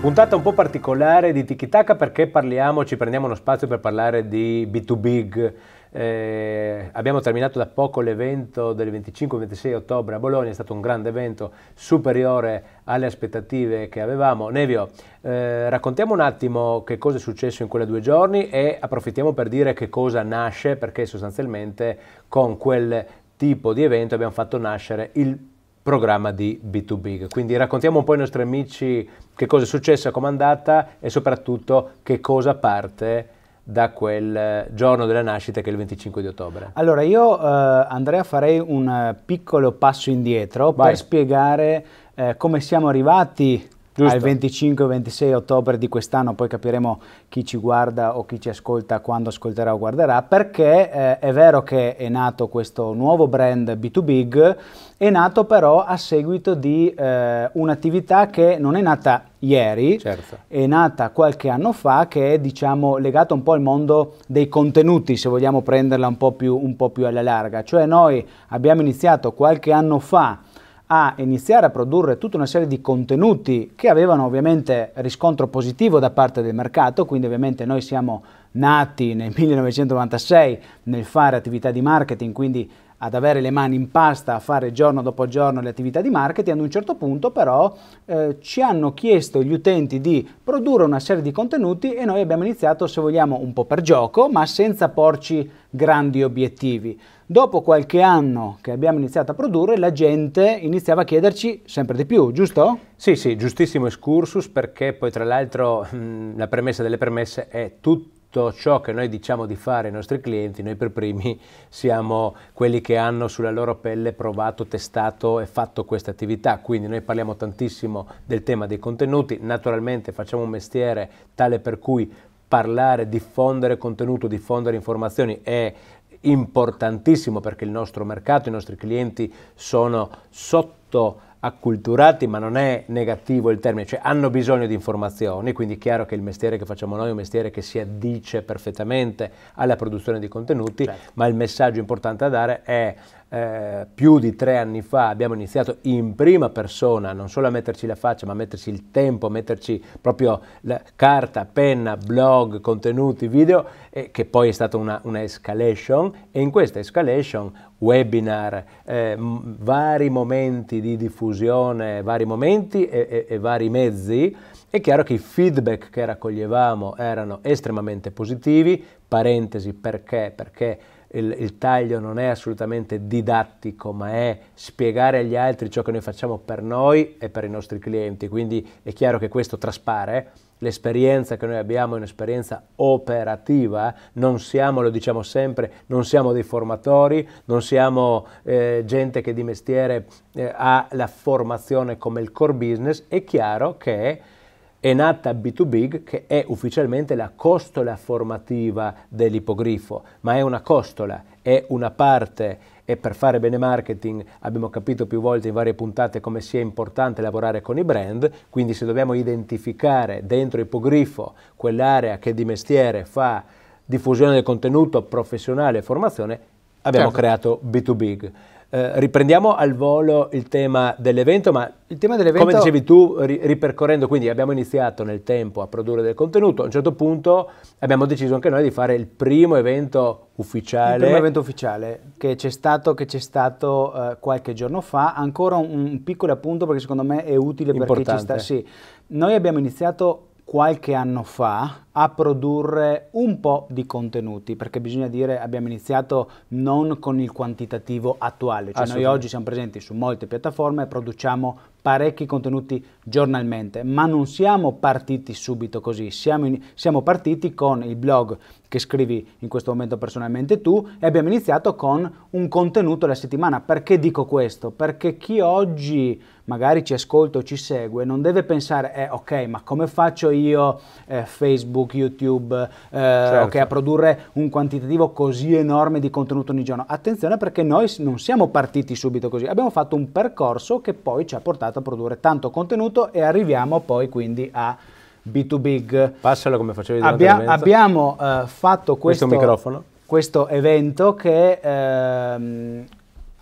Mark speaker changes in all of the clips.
Speaker 1: Puntata un po' particolare di Tikitaka perché parliamo, ci prendiamo uno spazio per parlare di b 2 b Eh, abbiamo terminato da poco l'evento del 25-26 ottobre a Bologna, è stato un grande evento superiore alle aspettative che avevamo. Nevio, eh, raccontiamo un attimo che cosa è successo in quei due giorni e approfittiamo per dire che cosa nasce, perché sostanzialmente con quel tipo di evento abbiamo fatto nascere il programma di B2B. Quindi raccontiamo un po' ai nostri amici che cosa è successo a andata e soprattutto che cosa parte da quel eh, giorno della nascita che è il 25 di ottobre.
Speaker 2: Allora io eh, Andrea farei un piccolo passo indietro Vai. per spiegare eh, come siamo arrivati Giusto. al 25-26 ottobre di quest'anno, poi capiremo chi ci guarda o chi ci ascolta quando ascolterà o guarderà, perché eh, è vero che è nato questo nuovo brand B2Big, è nato però a seguito di eh, un'attività che non è nata ieri, certo. è nata qualche anno fa, che è diciamo, legata un po' al mondo dei contenuti, se vogliamo prenderla un po, più, un po' più alla larga. Cioè noi abbiamo iniziato qualche anno fa a iniziare a produrre tutta una serie di contenuti che avevano ovviamente riscontro positivo da parte del mercato, quindi ovviamente noi siamo nati nel 1996 nel fare attività di marketing, quindi ad avere le mani in pasta, a fare giorno dopo giorno le attività di marketing, ad un certo punto però eh, ci hanno chiesto gli utenti di produrre una serie di contenuti e noi abbiamo iniziato, se vogliamo, un po' per gioco, ma senza porci grandi obiettivi. Dopo qualche anno che abbiamo iniziato a produrre, la gente iniziava a chiederci sempre di più, giusto?
Speaker 1: Sì, sì, giustissimo excursus perché poi tra l'altro mm, la premessa delle premesse è tutto tutto ciò che noi diciamo di fare ai nostri clienti, noi per primi siamo quelli che hanno sulla loro pelle provato, testato e fatto questa attività, quindi noi parliamo tantissimo del tema dei contenuti, naturalmente facciamo un mestiere tale per cui parlare, diffondere contenuto, diffondere informazioni è importantissimo perché il nostro mercato, i nostri clienti sono sotto acculturati, ma non è negativo il termine, cioè hanno bisogno di informazioni, quindi è chiaro che il mestiere che facciamo noi è un mestiere che si addice perfettamente alla produzione di contenuti, certo. ma il messaggio importante da dare è eh, più di tre anni fa abbiamo iniziato in prima persona non solo a metterci la faccia ma a metterci il tempo, a metterci proprio carta, penna, blog, contenuti, video, eh, che poi è stata una, una, escalation e in questa escalation webinar, eh, vari momenti di diffusione, vari momenti e, e, e vari mezzi, è chiaro che i feedback che raccoglievamo erano estremamente positivi, parentesi perché? Perché il, il, taglio non è assolutamente didattico, ma è spiegare agli altri ciò che noi facciamo per noi e per i nostri clienti. Quindi è chiaro che questo traspare. L'esperienza che noi abbiamo è un'esperienza operativa, non siamo, lo diciamo sempre, non siamo dei formatori, non siamo eh, gente che di mestiere eh, ha la formazione come il core business. È chiaro che è nata B2Big che è ufficialmente la costola formativa dell'ippogrifo, ma è una costola, è una parte e per fare bene marketing abbiamo capito più volte in varie puntate come sia importante lavorare con i brand, quindi se dobbiamo identificare dentro Ippogrifo quell'area che di mestiere fa diffusione del contenuto professionale e formazione, abbiamo certo. creato B2Big. Eh, riprendiamo al volo il tema dell'evento, ma il tema dell'evento... come dicevi tu, ri- ripercorrendo, quindi abbiamo iniziato nel tempo a produrre del contenuto, a un certo punto abbiamo deciso anche noi di fare il primo evento ufficiale. Il primo evento
Speaker 2: ufficiale che c'è stato, che c'è stato eh, qualche giorno fa, ancora un, un, piccolo appunto perché secondo me è utile Importante. per chi ci sta. Sì. Noi abbiamo iniziato qualche anno fa a produrre un po' di contenuti, perché bisogna dire abbiamo iniziato non con il quantitativo attuale, cioè noi oggi siamo presenti su molte piattaforme e produciamo parecchi contenuti giornalmente, ma non siamo partiti subito così, siamo, in, siamo partiti con il blog che scrivi in questo momento personalmente tu e abbiamo iniziato con un contenuto alla settimana. Perché dico questo? Perché chi oggi magari ci ascolta o ci segue non deve pensare, eh ok, ma come faccio io eh, Facebook? Facebook, YouTube, eh, certo. okay, a produrre un quantitativo così enorme di contenuto ogni giorno. Attenzione perché noi non siamo partiti subito così, abbiamo fatto un percorso che poi ci ha portato a produrre tanto contenuto e arriviamo poi quindi a... B2Big. Passalo come facevi Abbia, Abbiamo uh, fatto questo, questo, questo, evento che ehm,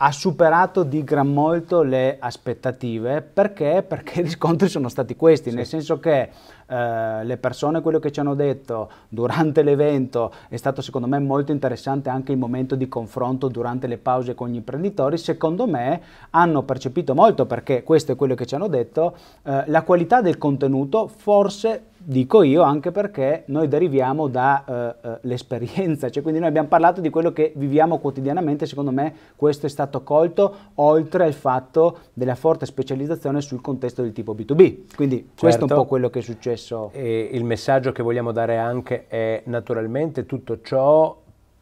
Speaker 2: ha superato di gran molto le aspettative perché, perché i riscontri sono stati questi, sì. nel senso che eh, le persone quello che ci hanno detto durante l'evento è stato secondo me molto interessante anche il momento di confronto durante le pause con gli imprenditori, secondo me hanno percepito molto perché questo è quello che ci hanno detto, eh, la qualità del contenuto forse dico io anche perché noi deriviamo dall'esperienza, eh, eh cioè quindi noi abbiamo parlato di quello che viviamo quotidianamente, secondo me questo è stato colto oltre al fatto della forte specializzazione sul contesto del tipo B2B, quindi certo.
Speaker 1: questo è un certo. po' quello che è successo. E il messaggio che vogliamo dare anche è naturalmente tutto ciò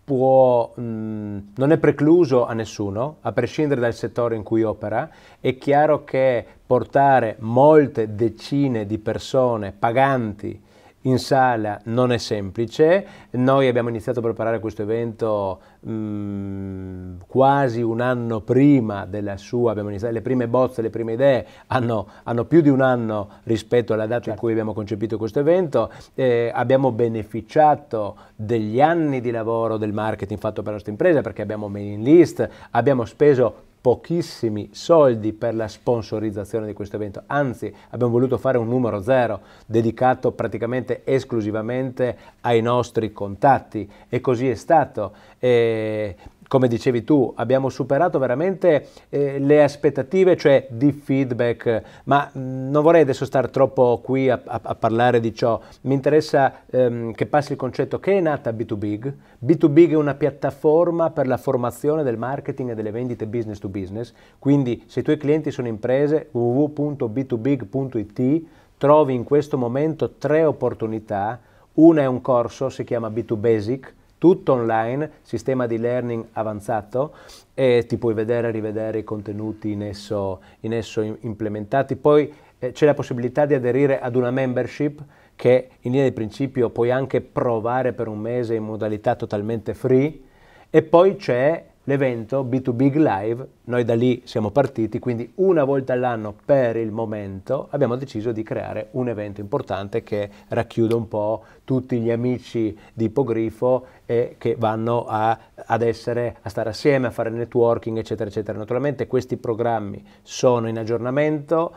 Speaker 1: può, mh, mm, non è precluso a nessuno, a prescindere dal settore in cui opera, è chiaro che portare molte decine di persone paganti in sala non è semplice, noi abbiamo iniziato a preparare questo evento mh, mm, quasi un anno prima della sua, abbiamo iniziato le prime bozze, le prime idee hanno, hanno più di un anno rispetto alla data certo. in cui abbiamo concepito questo evento, eh, abbiamo beneficiato degli anni di lavoro del marketing fatto per la nostra impresa perché abbiamo mailing list, abbiamo speso pochissimi soldi per la sponsorizzazione di questo evento, anzi abbiamo voluto fare un numero zero dedicato praticamente esclusivamente ai nostri contatti e così è stato. E come dicevi tu, abbiamo superato veramente eh, le aspettative, cioè di feedback, ma mm, non vorrei adesso stare troppo qui a, a, a parlare di ciò, mi interessa ehm, che passi il concetto che è nata B2Big. B2Big è una piattaforma per la formazione del marketing e delle vendite business to business, quindi se i tuoi clienti sono imprese, www.b2big.it trovi in questo momento tre opportunità, una è un corso, si chiama B2Basic, tutto online, sistema di learning avanzato e ti puoi vedere e rivedere i contenuti in esso, in esso implementati. Poi eh, c'è la possibilità di aderire ad una membership che in linea di principio puoi anche provare per un mese in modalità totalmente free e poi c'è l'evento B2Big Live, noi da lì siamo partiti, quindi una volta all'anno per il momento abbiamo deciso di creare un evento importante che racchiude un po' tutti gli amici di Ipogrifo eh, che vanno a, ad essere, a stare assieme, a fare networking, eccetera, eccetera. Naturalmente questi programmi sono in aggiornamento,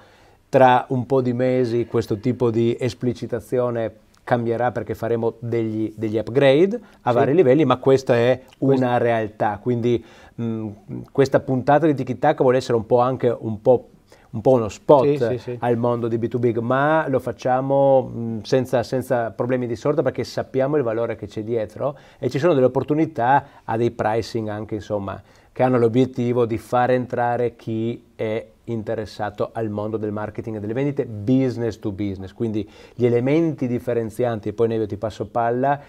Speaker 1: tra un po' di mesi questo tipo di esplicitazione cambierà perché faremo degli, degli upgrade a sì. vari livelli, ma questa è una realtà. Quindi mh, mm, questa puntata di Tiki Taka vuole essere un po' anche un po' un po' uno spot sì, sì, sì. al mondo di B2B, ma lo facciamo mm, senza, senza, problemi di sorta perché sappiamo il valore che c'è dietro e ci sono delle opportunità a dei pricing anche insomma che hanno l'obiettivo di far entrare chi è interessato al mondo del marketing e delle vendite business to business. Quindi gli elementi differenzianti, e poi ne io ti passo palla,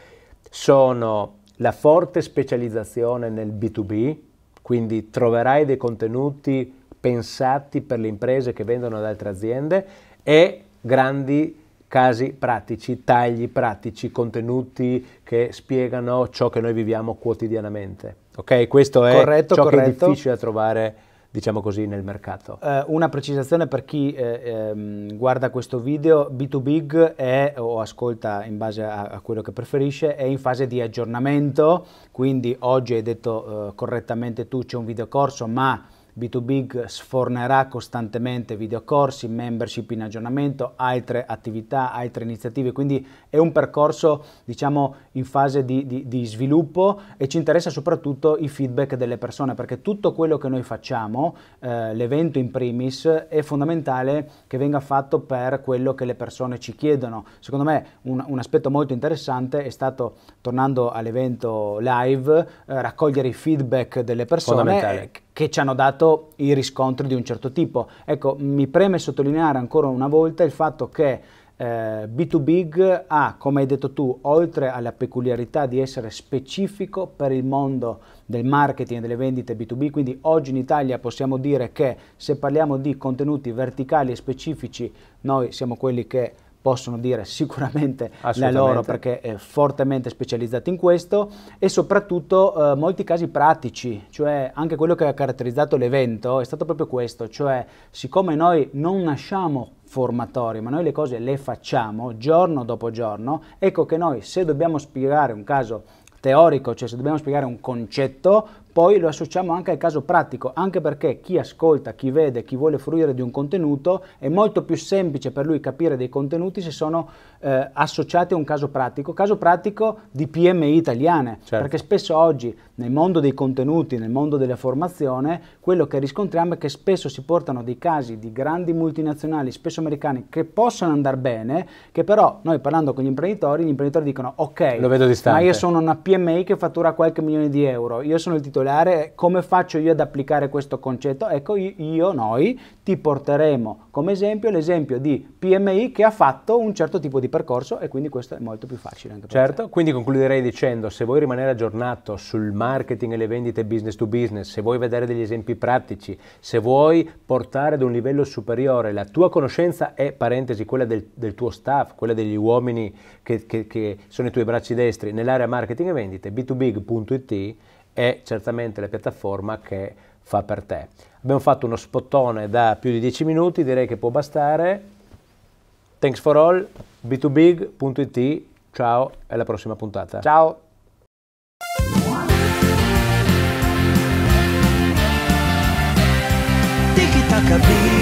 Speaker 1: sono la forte specializzazione nel B2B, quindi troverai dei contenuti pensati per le imprese che vendono ad altre aziende e grandi casi pratici, tagli pratici, contenuti che spiegano ciò che noi viviamo quotidianamente. Ok, questo è corretto, ciò corretto. che è difficile da trovare diciamo così, nel mercato.
Speaker 2: Eh, una precisazione per chi eh, ehm, guarda questo video, B2Big è, o ascolta in base a, a, quello che preferisce, è in fase di aggiornamento, quindi oggi hai detto eh, correttamente tu, c'è un videocorso, ma B2Big sfornerà costantemente videocorsi, membership in aggiornamento, altre attività, altre iniziative, quindi è un percorso diciamo in fase di, di, di sviluppo e ci interessa soprattutto i feedback delle persone perché tutto quello che noi facciamo, eh, l'evento in primis, è fondamentale che venga fatto per quello che le persone ci chiedono. Secondo me un, un aspetto molto interessante è stato, tornando all'evento live, eh, raccogliere i feedback delle persone Fondamentale che ci hanno dato i riscontri di un certo tipo. Ecco, mi preme sottolineare ancora una volta il fatto che eh, B2Big ha, come hai detto tu, oltre alla peculiarità di essere specifico per il mondo del marketing e delle vendite B2B, quindi oggi in Italia possiamo dire che se parliamo di contenuti verticali e specifici, noi siamo quelli che possono dire sicuramente la loro perché è fortemente specializzati in questo e soprattutto eh, molti casi pratici, cioè anche quello che ha caratterizzato l'evento è stato proprio questo, cioè siccome noi non nasciamo formatori, ma noi le cose le facciamo giorno dopo giorno, ecco che noi se dobbiamo spiegare un caso teorico, cioè se dobbiamo spiegare un concetto, poi lo associamo anche al caso pratico, anche perché chi ascolta, chi vede, chi vuole fruire di un contenuto è molto più semplice per lui capire dei contenuti se sono eh, associati a un caso pratico, caso pratico di PMI italiane, certo. perché spesso oggi nel mondo dei contenuti, nel mondo della formazione, quello che riscontriamo è che spesso si portano dei casi di grandi multinazionali, spesso americani, che possono andare bene, che però noi parlando con gli imprenditori, gli imprenditori dicono ok, ma io sono una PMI che fattura qualche milione di euro, io sono il titolare particolare come faccio io ad applicare questo concetto? Ecco, io, noi ti porteremo come esempio l'esempio di PMI che ha fatto un certo tipo di percorso e quindi questo è molto più facile. Anche certo,
Speaker 1: quindi concluderei dicendo se vuoi rimanere aggiornato sul marketing e le vendite business to business, se vuoi vedere degli esempi pratici, se vuoi portare ad un livello superiore la tua conoscenza e, parentesi, quella del, del, tuo staff, quella degli uomini che, che, che sono i tuoi bracci destri nell'area marketing e vendite, b2big.it è certamente la piattaforma che fa per te. Abbiamo fatto uno spottone da più di 10 minuti, direi che può bastare. Thanks for all, b2big.it, ciao e alla prossima puntata. Ciao! Tiki-taka-bee